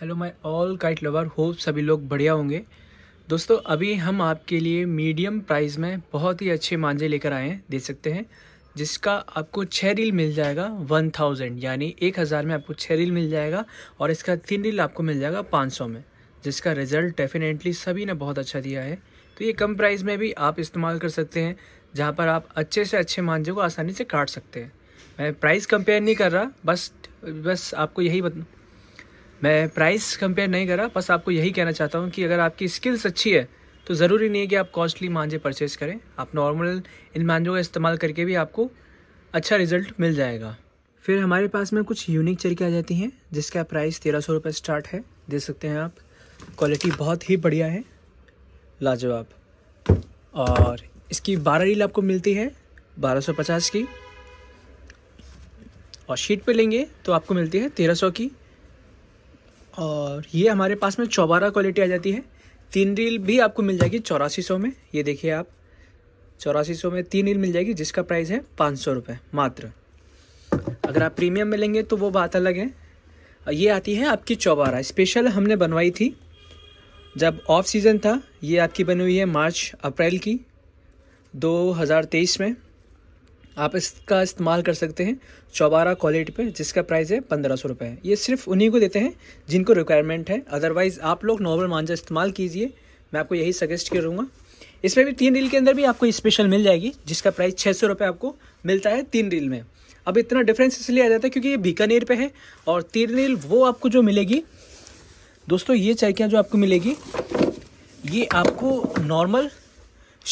hello my all kite lover hope सभी लोग बढ़िया होंगे दोस्तों अभी हम आपके लिए मीडियम प्राइस में बहुत ही अच्छे मांझे लेकर आए हैं देख सकते हैं जिसका आपको छः रील मिल जाएगा वन थाउजेंड यानी एक हज़ार में आपको छः रील मिल जाएगा और इसका तीन रील आपको मिल जाएगा पाँच सौ में जिसका रिज़ल्ट डेफिनेटली सभी ने बहुत अच्छा दिया है तो ये कम प्राइस में भी आप इस्तेमाल कर सकते हैं जहाँ पर आप अच्छे से अच्छे मांझे को आसानी से काट सकते हैं मैं प्राइस कंपेयर नहीं कर रहा बस बस आपको यही बता मैं प्राइस कंपेयर नहीं करा बस आपको यही कहना चाहता हूँ कि अगर आपकी स्किल्स अच्छी है तो ज़रूरी नहीं है कि आप कॉस्टली मांझे परचेज़ करें आप नॉर्मल इन मांझों का इस्तेमाल करके भी आपको अच्छा रिजल्ट मिल जाएगा फिर हमारे पास में कुछ यूनिक चरखी आ जाती हैं जिसका प्राइस तेरह सौ रुपये स्टार्ट है देख सकते हैं आप क्वालिटी बहुत ही बढ़िया है लाजवाब और इसकी बारह रील आपको मिलती है बारह सौ पचास की और शीट पे लेंगे तो आपको मिलती है तेरह सौ की और ये हमारे पास में चौबारा क्वालिटी आ जाती है तीन रील भी आपको मिल जाएगी चौरासी सौ में ये देखिए आप चौरासी सौ में तीन रील मिल जाएगी जिसका प्राइस है पाँच सौ रुपये मात्र अगर आप प्रीमियम में लेंगे तो वो बात अलग है ये आती है आपकी चौबारा स्पेशल हमने बनवाई थी जब ऑफ सीज़न था ये आपकी बनी हुई है मार्च अप्रैल की 2023 में आप इसका इस्तेमाल कर सकते हैं चौबारा क्वालिटी पे जिसका प्राइस है पंद्रह सौ रुपये ये सिर्फ उन्हीं को देते हैं जिनको रिक्वायरमेंट है अदरवाइज़ आप लोग नॉर्मल मांझा इस्तेमाल कीजिए मैं आपको यही सजेस्ट करूँगा इसमें भी तीन रील के अंदर भी आपको स्पेशल मिल जाएगी जिसका प्राइस छः सौ रुपये आपको मिलता है तीन रील में अब इतना डिफरेंस इसलिए आ जाता है क्योंकि ये बीकानेर पे है और तीन रील वो आपको जो मिलेगी दोस्तों ये चाय क्या जो आपको मिलेगी ये आपको नॉर्मल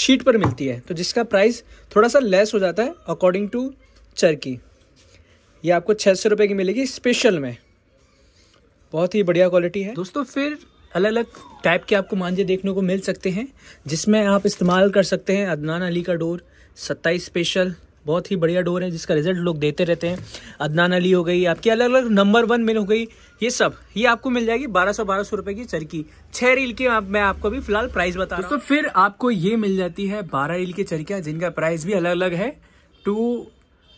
शीट पर मिलती है तो जिसका प्राइस थोड़ा सा लेस हो जाता है अकॉर्डिंग टू चरकी ये आपको छः सौ रुपये की मिलेगी स्पेशल में बहुत ही बढ़िया क्वालिटी है दोस्तों फिर अलग अलग टाइप के आपको मांझे देखने को मिल सकते हैं जिसमें आप इस्तेमाल कर सकते हैं अदनान अली का डोर सत्ताईस स्पेशल बहुत ही बढ़िया डोर है जिसका रिजल्ट लोग देते रहते हैं अदनान अली हो गई आपकी अलग अलग नंबर वन मिल हो गई ये सब ये आपको मिल जाएगी बारह सौ बारह सौ रुपये की चरकी छः रील की आप, मैं आपको अभी फिलहाल प्राइस बता रहा तो फिर आपको ये मिल जाती है बारह रील की चरकियाँ जिनका प्राइस भी अलग अलग है टू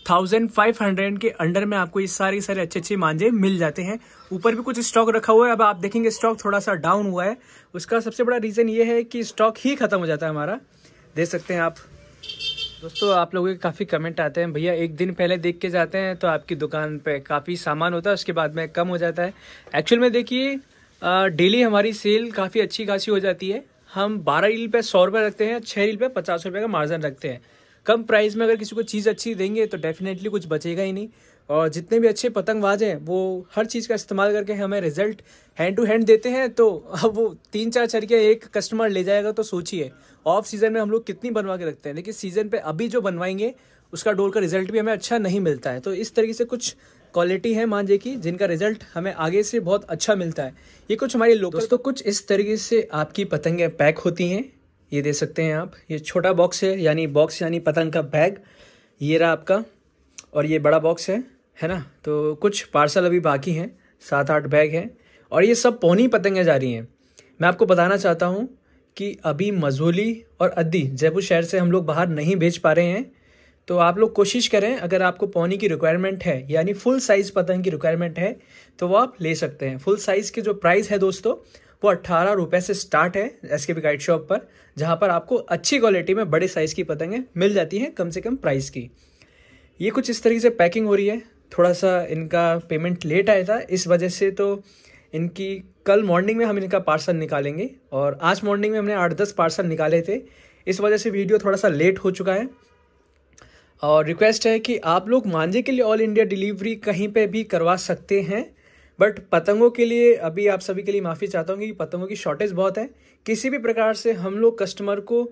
थाउजेंड फाइव हंड्रेड के अंडर में आपको ये सारे सारे अच्छे अच्छे मांझे मिल जाते हैं ऊपर भी कुछ स्टॉक रखा हुआ है अब आप देखेंगे स्टॉक थोड़ा सा डाउन हुआ है उसका सबसे बड़ा रीज़न ये है कि स्टॉक ही खत्म हो जाता है हमारा देख सकते हैं आप दोस्तों आप लोगों के काफ़ी कमेंट आते हैं भैया एक दिन पहले देख के जाते हैं तो आपकी दुकान पे काफ़ी सामान होता है उसके बाद में कम हो जाता है एक्चुअल में देखिए डेली हमारी सेल काफ़ी अच्छी खासी हो जाती है हम बारह रील पे सौ रुपये रखते हैं छः रील पे पचास रुपये का मार्जिन रखते हैं कम प्राइस में अगर किसी को चीज़ अच्छी देंगे तो डेफिनेटली कुछ बचेगा ही नहीं और जितने भी अच्छे पतंगबाज हैं वो हर चीज़ का इस्तेमाल करके हमें रिजल्ट हैंड टू हैंड देते हैं तो अब वो तीन चार छड़के एक कस्टमर ले जाएगा तो सोचिए ऑफ सीज़न में हम लोग कितनी बनवा के रखते हैं लेकिन सीज़न पे अभी जो बनवाएंगे उसका डोर का रिजल्ट भी हमें अच्छा नहीं मिलता है तो इस तरीके से कुछ क्वालिटी है मान जे की जिनका रिजल्ट हमें आगे से बहुत अच्छा मिलता है ये कुछ हमारी लोग दोस्तों कुछ इस तरीके से आपकी पतंगें पैक होती हैं ये दे सकते हैं आप ये छोटा बॉक्स है यानी बॉक्स यानी पतंग का बैग ये रहा आपका और ये बड़ा बॉक्स है है ना तो कुछ पार्सल अभी बाकी हैं सात आठ बैग हैं और ये सब पौनी पतंगे जा रही हैं मैं आपको बताना चाहता हूँ कि अभी मजोली और अद्दी जयपुर शहर से हम लोग बाहर नहीं भेज पा रहे हैं तो आप लोग कोशिश करें अगर आपको पौनी की रिक्वायरमेंट है यानी फुल साइज़ पतंग की रिक्वायरमेंट है तो वो आप ले सकते हैं फुल साइज़ के जो प्राइस है दोस्तों वो अट्ठारह रुपये से स्टार्ट है S K B guide shop पर जहाँ पर आपको अच्छी क्वालिटी में बड़े साइज़ की पतंगें मिल जाती हैं कम से कम प्राइस की ये कुछ इस तरीके से पैकिंग हो रही है थोड़ा सा इनका पेमेंट लेट आया था इस वजह से तो इनकी कल मॉर्निंग में हम इनका पार्सल निकालेंगे और आज मॉर्निंग में हमने आठ दस पार्सल निकाले थे इस वजह से वीडियो थोड़ा सा लेट हो चुका है और रिक्वेस्ट है कि आप लोग मांझे के लिए ऑल इंडिया डिलीवरी कहीं पे भी करवा सकते हैं बट पतंगों के लिए अभी आप सभी के लिए माफ़ी चाहता हूँ कि पतंगों की शॉर्टेज बहुत है किसी भी प्रकार से हम लोग कस्टमर को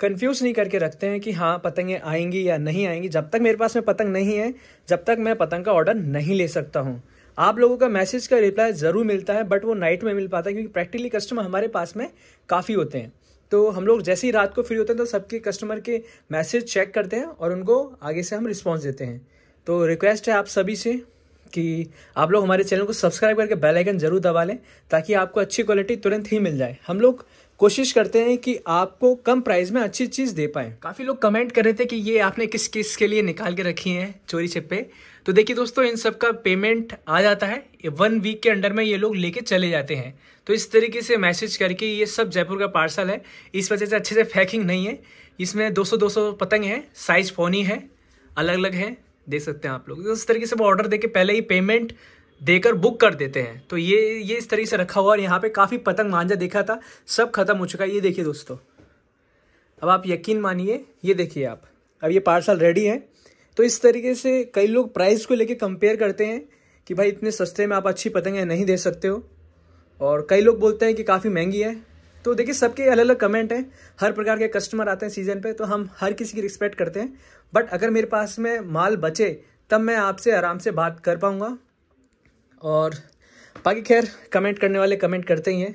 कंफ्यूज नहीं करके रखते हैं कि हाँ पतंगें आएंगी या नहीं आएंगी जब तक मेरे पास में पतंग नहीं है जब तक मैं पतंग का ऑर्डर नहीं ले सकता हूँ आप लोगों का मैसेज का रिप्लाई ज़रूर मिलता है बट वो नाइट में मिल पाता है क्योंकि प्रैक्टिकली कस्टमर हमारे पास में काफ़ी होते हैं तो हम लोग जैसे ही रात को फ्री होते हैं तो सबके कस्टमर के मैसेज चेक करते हैं और उनको आगे से हम रिस्पॉन्स देते हैं तो रिक्वेस्ट है आप सभी से कि आप लोग हमारे चैनल को सब्सक्राइब करके बेल आइकन जरूर दबा लें ताकि आपको अच्छी क्वालिटी तुरंत ही मिल जाए हम लोग कोशिश करते हैं कि आपको कम प्राइस में अच्छी चीज़ दे पाए काफ़ी लोग कमेंट कर रहे थे कि ये आपने किस किस के लिए निकाल के रखी हैं चोरी छिपे तो देखिए दोस्तों इन सब का पेमेंट आ जाता है वन वीक के अंडर में ये लोग लेके चले जाते हैं तो इस तरीके से मैसेज करके ये सब जयपुर का पार्सल है इस वजह से अच्छे से पैकिंग नहीं है इसमें 200-200 पतंग हैं साइज़ फोनी है अलग अलग है देख सकते हैं आप लोग तो इस तरीके से वो ऑर्डर दे पहले ही पेमेंट देकर बुक कर देते हैं तो ये ये इस तरीके से रखा हुआ और यहाँ पे काफ़ी पतंग मांझा देखा था सब खत्म हो चुका है ये देखिए दोस्तों अब आप यकीन मानिए ये देखिए आप अब ये पार्सल रेडी है तो इस तरीके से कई लोग प्राइस को लेके कंपेयर करते हैं कि भाई इतने सस्ते में आप अच्छी पतंगें नहीं दे सकते हो और कई लोग बोलते हैं कि काफ़ी महंगी है तो देखिए सबके अलग अलग कमेंट हैं हर प्रकार के कस्टमर आते हैं सीज़न पे तो हम हर किसी की रिस्पेक्ट करते हैं बट अगर मेरे पास में माल बचे तब मैं आपसे आराम से बात कर पाऊँगा और बाकी खैर कमेंट करने वाले कमेंट करते ही हैं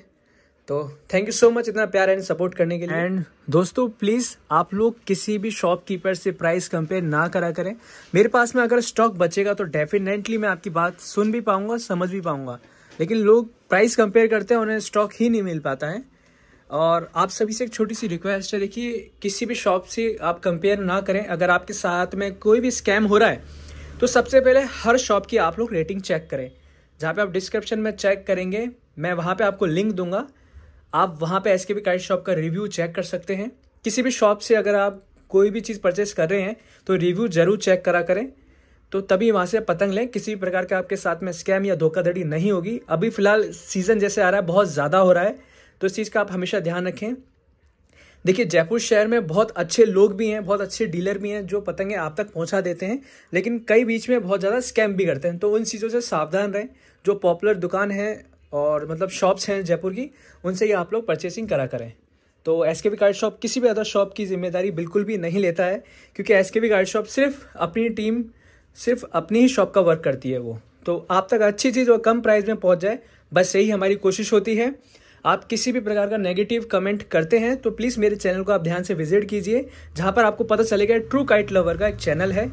तो थैंक यू सो मच इतना प्यार एंड सपोर्ट करने के लिए एंड दोस्तों प्लीज़ आप लोग किसी भी शॉपकीपर से प्राइस कंपेयर ना करा करें मेरे पास में अगर स्टॉक बचेगा तो डेफिनेटली मैं आपकी बात सुन भी पाऊँगा समझ भी पाऊँगा लेकिन लोग प्राइस कंपेयर करते हैं उन्हें स्टॉक ही नहीं मिल पाता है और आप सभी से एक छोटी सी रिक्वेस्ट है देखिए किसी भी शॉप से आप कंपेयर ना करें अगर आपके साथ में कोई भी स्कैम हो रहा है तो सबसे पहले हर शॉप की आप लोग रेटिंग चेक करें जहाँ पे आप डिस्क्रिप्शन में चेक करेंगे मैं वहाँ पे आपको लिंक दूंगा आप वहाँ पे एस के बी शॉप का रिव्यू चेक कर सकते हैं किसी भी शॉप से अगर आप कोई भी चीज़ परचेस कर रहे हैं तो रिव्यू ज़रूर चेक करा करें तो तभी वहाँ से पतंग लें किसी भी प्रकार के आपके साथ में स्कैम या धोखाधड़ी नहीं होगी अभी फ़िलहाल सीज़न जैसे आ रहा है बहुत ज़्यादा हो रहा है तो इस चीज़ का आप हमेशा ध्यान रखें देखिए जयपुर शहर में बहुत अच्छे लोग भी हैं बहुत अच्छे डीलर भी हैं जो पतंगे आप तक पहुंचा देते हैं लेकिन कई बीच में बहुत ज़्यादा स्कैम भी करते हैं तो उन चीज़ों से सावधान रहें जो पॉपुलर दुकान है और मतलब शॉप्स हैं जयपुर की उनसे ही आप लोग परचेसिंग करा करें तो एस के कार्ड शॉप किसी भी अदर शॉप की जिम्मेदारी बिल्कुल भी नहीं लेता है क्योंकि एस के कार्ड शॉप सिर्फ अपनी टीम सिर्फ अपनी ही शॉप का वर्क करती है वो तो आप तक अच्छी चीज़ और कम प्राइस में पहुँच जाए बस यही हमारी कोशिश होती है आप किसी भी प्रकार का नेगेटिव कमेंट करते हैं तो प्लीज़ मेरे चैनल को आप ध्यान से विजिट कीजिए जहाँ पर आपको पता चलेगा ट्रू काइट लवर का एक चैनल है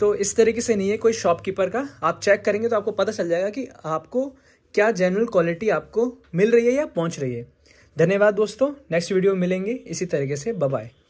तो इस तरीके से नहीं है कोई शॉपकीपर का आप चेक करेंगे तो आपको पता चल जाएगा कि आपको क्या जनरल क्वालिटी आपको मिल रही है या पहुँच रही है धन्यवाद दोस्तों नेक्स्ट वीडियो मिलेंगे इसी तरीके से बाय